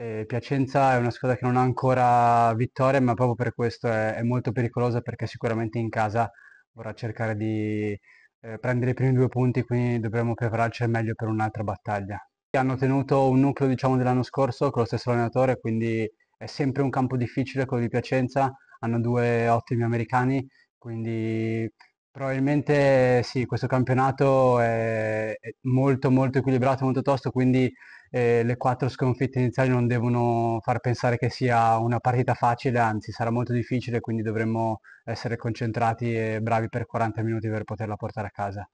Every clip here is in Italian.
E eh, Piacenza è una squadra che non ha ancora vittoria, ma proprio per questo è, è molto pericolosa perché sicuramente in casa vorrà cercare di eh, prendere i primi due punti, quindi dovremo prepararci al meglio per un'altra battaglia. Hanno tenuto un nucleo diciamo, dell'anno scorso con lo stesso allenatore, quindi è sempre un campo difficile quello di Piacenza, hanno due ottimi americani, quindi Probabilmente sì, questo campionato è molto molto equilibrato, molto tosto, quindi eh, le quattro sconfitte iniziali non devono far pensare che sia una partita facile, anzi sarà molto difficile, quindi dovremmo essere concentrati e bravi per 40 minuti per poterla portare a casa.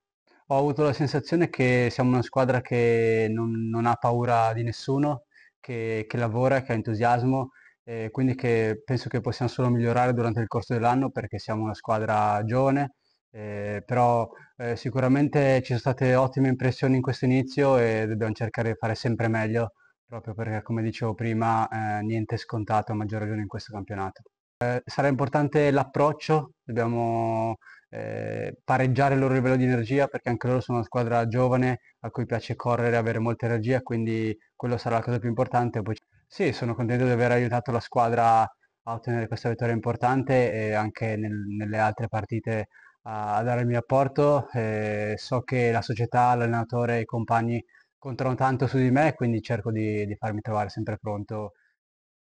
Ho avuto la sensazione che siamo una squadra che non, non ha paura di nessuno, che, che lavora, che ha entusiasmo eh, quindi che penso che possiamo solo migliorare durante il corso dell'anno perché siamo una squadra giovane eh, però eh, sicuramente ci sono state ottime impressioni in questo inizio e dobbiamo cercare di fare sempre meglio, proprio perché come dicevo prima eh, niente è scontato a maggior ragione in questo campionato. Eh, sarà importante l'approccio, dobbiamo eh, pareggiare il loro livello di energia perché anche loro sono una squadra giovane a cui piace correre, e avere molta energia, quindi quello sarà la cosa più importante. Poi... Sì, sono contento di aver aiutato la squadra a ottenere questa vittoria importante e anche nel, nelle altre partite a dare il mio apporto. Eh, so che la società, l'allenatore e i compagni contano tanto su di me, quindi cerco di, di farmi trovare sempre pronto